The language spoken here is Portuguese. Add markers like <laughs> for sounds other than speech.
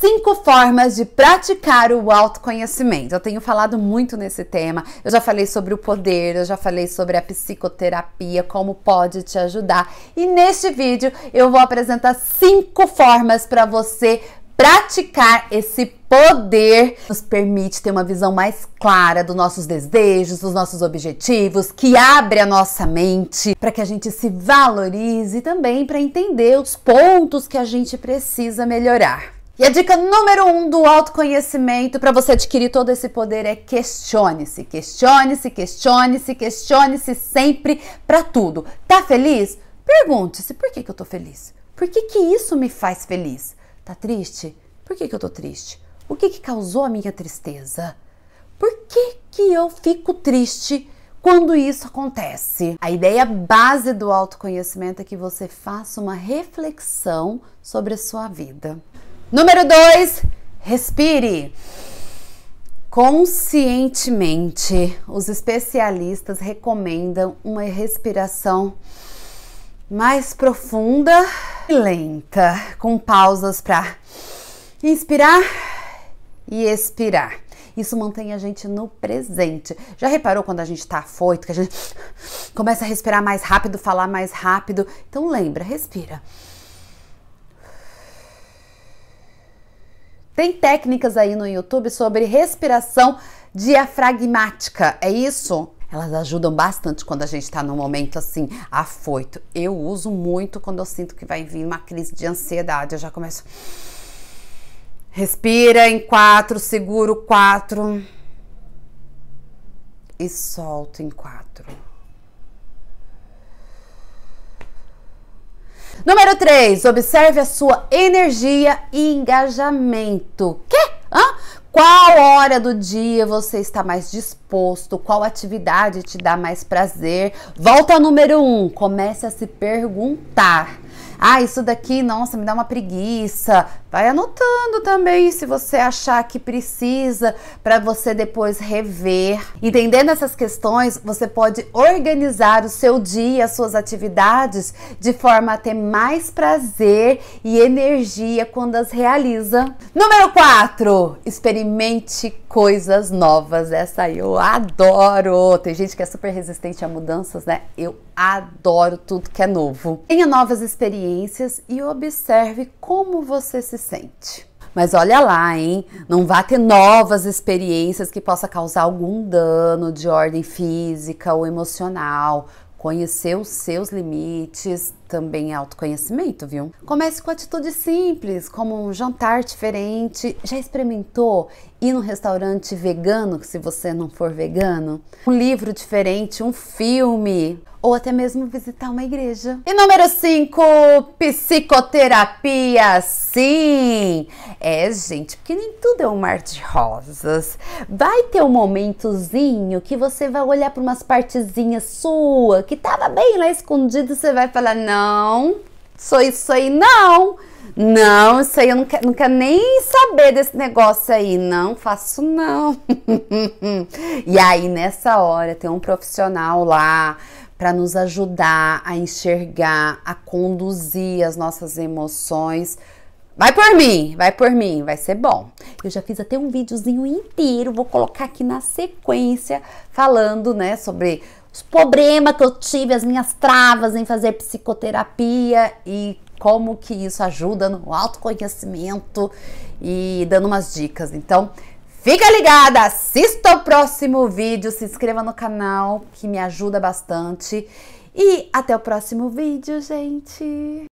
cinco formas de praticar o autoconhecimento. Eu tenho falado muito nesse tema. Eu já falei sobre o poder, eu já falei sobre a psicoterapia, como pode te ajudar. E neste vídeo eu vou apresentar cinco formas para você praticar esse poder nos permite ter uma visão mais clara dos nossos desejos, dos nossos objetivos, que abre a nossa mente para que a gente se valorize e também para entender os pontos que a gente precisa melhorar. E a dica número um do autoconhecimento para você adquirir todo esse poder é questione-se, questione-se, questione-se, questione-se sempre para tudo. Tá feliz? Pergunte-se por que, que eu tô feliz? Por que, que isso me faz feliz? Tá triste? Por que, que eu tô triste? O que, que causou a minha tristeza? Por que, que eu fico triste? quando isso acontece. A ideia base do autoconhecimento é que você faça uma reflexão sobre a sua vida. Número 2, respire. Conscientemente, os especialistas recomendam uma respiração mais profunda e lenta, com pausas para inspirar e expirar. Isso mantém a gente no presente. Já reparou quando a gente está afoito, que a gente começa a respirar mais rápido, falar mais rápido? Então lembra, respira. Tem técnicas aí no YouTube sobre respiração diafragmática, é isso? Elas ajudam bastante quando a gente está num momento assim, afoito. Eu uso muito quando eu sinto que vai vir uma crise de ansiedade. Eu já começo. Respira em quatro, seguro quatro. E solto em quatro. Número 3, observe a sua energia e engajamento. Quê? Hã? Qual hora do dia você está mais disposto? Qual atividade te dá mais prazer? Volta ao número 1, um, comece a se perguntar. Ah, isso daqui, nossa, me dá uma preguiça. Vai anotando também se você achar que precisa para você depois rever. Entendendo essas questões, você pode organizar o seu dia, as suas atividades de forma a ter mais prazer e energia quando as realiza. Número 4, experimente coisas novas. Essa eu adoro. Tem gente que é super resistente a mudanças, né? Eu adoro tudo que é novo. Tenha novas experiências e observe como você se sente. Mas olha lá, hein? Não vá ter novas experiências que possa causar algum dano de ordem física ou emocional. Conhecer os seus limites também é autoconhecimento, viu? Comece com atitudes simples, como um jantar diferente. Já experimentou ir no restaurante vegano, se você não for vegano? Um livro diferente, um filme, ou até mesmo visitar uma igreja. E número 5, psicoterapia. Sim! É, gente, porque nem tudo é um mar de rosas. Vai ter um momentozinho que você vai olhar para umas partezinhas sua que tava bem lá escondido, você vai falar: "Não, sou isso aí não". Não, isso aí eu não quero, não quero, nem saber desse negócio aí. Não faço, não. <laughs> e aí, nessa hora, tem um profissional lá para nos ajudar a enxergar, a conduzir as nossas emoções. Vai por mim, vai por mim, vai ser bom. Eu já fiz até um videozinho inteiro, vou colocar aqui na sequência, falando, né, sobre os problemas que eu tive, as minhas travas em fazer psicoterapia e como que isso ajuda no autoconhecimento e dando umas dicas. Então, Fica ligada, assista o próximo vídeo, se inscreva no canal que me ajuda bastante. E até o próximo vídeo, gente!